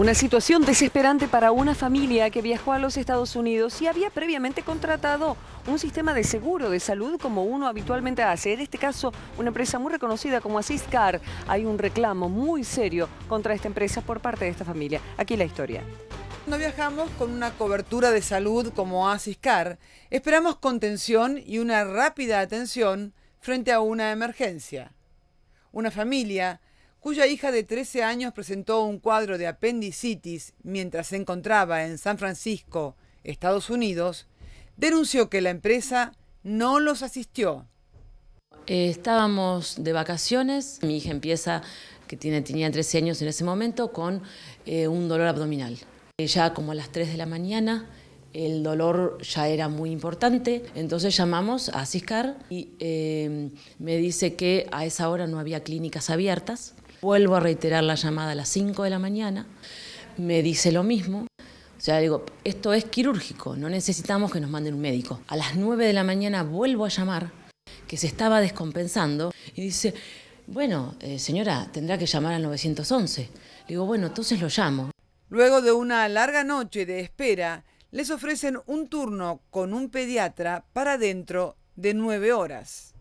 Una situación desesperante para una familia que viajó a los Estados Unidos y había previamente contratado un sistema de seguro de salud como uno habitualmente hace. En este caso, una empresa muy reconocida como Asiscar. Hay un reclamo muy serio contra esta empresa por parte de esta familia. Aquí la historia. No viajamos con una cobertura de salud como Asiscar. Esperamos contención y una rápida atención frente a una emergencia. Una familia cuya hija de 13 años presentó un cuadro de apendicitis mientras se encontraba en San Francisco, Estados Unidos, denunció que la empresa no los asistió. Eh, estábamos de vacaciones, mi hija empieza, que tiene, tenía 13 años en ese momento, con eh, un dolor abdominal. Eh, ya como a las 3 de la mañana el dolor ya era muy importante, entonces llamamos a CISCAR y me dice que a esa hora no había clínicas abiertas, Vuelvo a reiterar la llamada a las 5 de la mañana, me dice lo mismo. O sea, digo, esto es quirúrgico, no necesitamos que nos manden un médico. A las 9 de la mañana vuelvo a llamar, que se estaba descompensando, y dice, bueno, eh, señora, tendrá que llamar al 911. Le digo, bueno, entonces lo llamo. Luego de una larga noche de espera, les ofrecen un turno con un pediatra para dentro de 9 horas.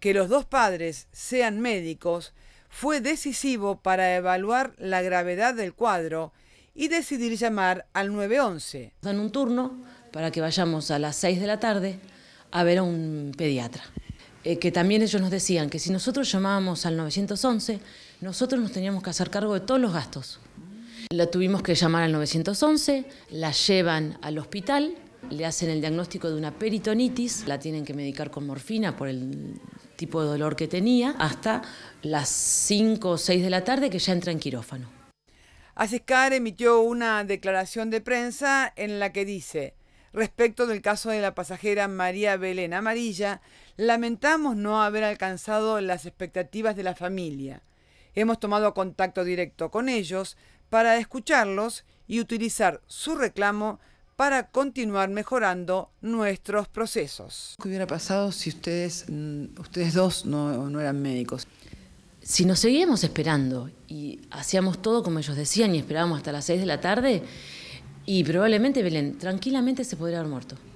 Que los dos padres sean médicos fue decisivo para evaluar la gravedad del cuadro y decidir llamar al 911. Dan un turno para que vayamos a las 6 de la tarde a ver a un pediatra. Eh, que también ellos nos decían que si nosotros llamábamos al 911, nosotros nos teníamos que hacer cargo de todos los gastos. La tuvimos que llamar al 911, la llevan al hospital, le hacen el diagnóstico de una peritonitis, la tienen que medicar con morfina por el tipo de dolor que tenía, hasta las 5 o 6 de la tarde que ya entra en quirófano. Asiscar emitió una declaración de prensa en la que dice, respecto del caso de la pasajera María Belén Amarilla, lamentamos no haber alcanzado las expectativas de la familia. Hemos tomado contacto directo con ellos para escucharlos y utilizar su reclamo para continuar mejorando nuestros procesos. ¿Qué hubiera pasado si ustedes, mm, ustedes dos no, eran médicos? Si nos seguíamos esperando y hacíamos todo como ellos decían y esperábamos hasta las 6 de la tarde, y probablemente Belén tranquilamente se podría haber muerto.